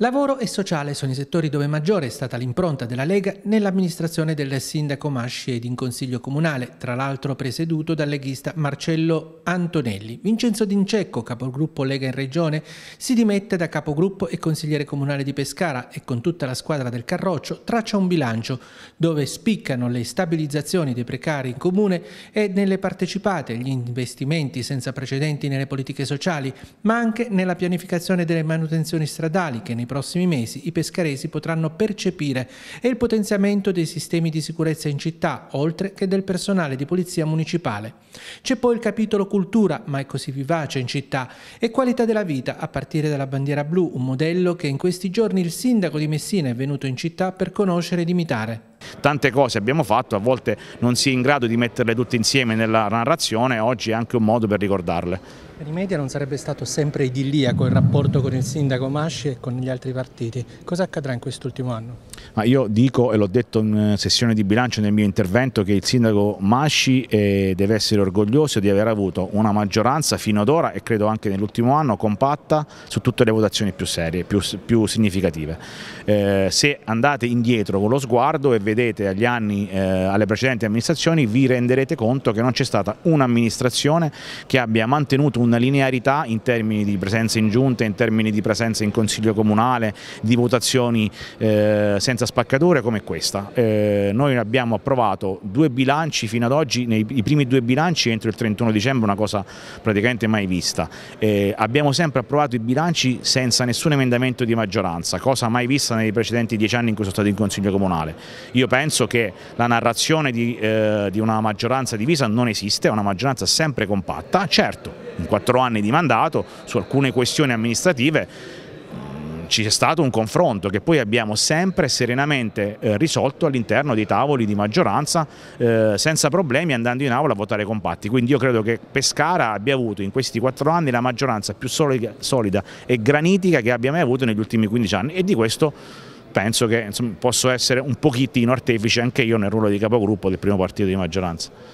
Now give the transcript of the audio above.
Lavoro e sociale sono i settori dove maggiore è stata l'impronta della Lega nell'amministrazione del sindaco Masci ed in consiglio comunale, tra l'altro presieduto dal leghista Marcello Antonelli. Vincenzo D'Incecco, capogruppo Lega in Regione, si dimette da capogruppo e consigliere comunale di Pescara e con tutta la squadra del Carroccio traccia un bilancio dove spiccano le stabilizzazioni dei precari in comune e nelle partecipate, gli investimenti senza precedenti nelle politiche sociali, ma anche nella pianificazione delle manutenzioni stradali che nei prossimi mesi i pescaresi potranno percepire e il potenziamento dei sistemi di sicurezza in città, oltre che del personale di polizia municipale. C'è poi il capitolo cultura, mai così vivace in città, e qualità della vita, a partire dalla bandiera blu, un modello che in questi giorni il sindaco di Messina è venuto in città per conoscere ed imitare tante cose abbiamo fatto, a volte non si è in grado di metterle tutte insieme nella narrazione, oggi è anche un modo per ricordarle. Per i media non sarebbe stato sempre idilliaco il rapporto con il sindaco Masci e con gli altri partiti. Cosa accadrà in quest'ultimo anno? Ma io dico e l'ho detto in eh, sessione di bilancio nel mio intervento che il sindaco Masci eh, deve essere orgoglioso di aver avuto una maggioranza fino ad ora e credo anche nell'ultimo anno compatta su tutte le votazioni più serie, più, più significative. Eh, se andate indietro con lo sguardo e vedete agli anni, eh, alle precedenti amministrazioni vi renderete conto che non c'è stata un'amministrazione che abbia mantenuto una linearità in termini di presenza in giunta, in termini di presenza in consiglio comunale, di votazioni eh, senza senza spaccature come questa. Eh, noi abbiamo approvato due bilanci fino ad oggi, nei, i primi due bilanci entro il 31 dicembre, una cosa praticamente mai vista. Eh, abbiamo sempre approvato i bilanci senza nessun emendamento di maggioranza, cosa mai vista nei precedenti dieci anni in cui sono stato in Consiglio Comunale. Io penso che la narrazione di, eh, di una maggioranza divisa non esiste, è una maggioranza sempre compatta, certo, in quattro anni di mandato su alcune questioni amministrative ci è stato un confronto che poi abbiamo sempre serenamente eh, risolto all'interno dei tavoli di maggioranza eh, senza problemi andando in aula a votare compatti. Quindi io credo che Pescara abbia avuto in questi quattro anni la maggioranza più solida, solida e granitica che abbia mai avuto negli ultimi 15 anni e di questo penso che insomma, posso essere un pochettino artefice anche io nel ruolo di capogruppo del primo partito di maggioranza.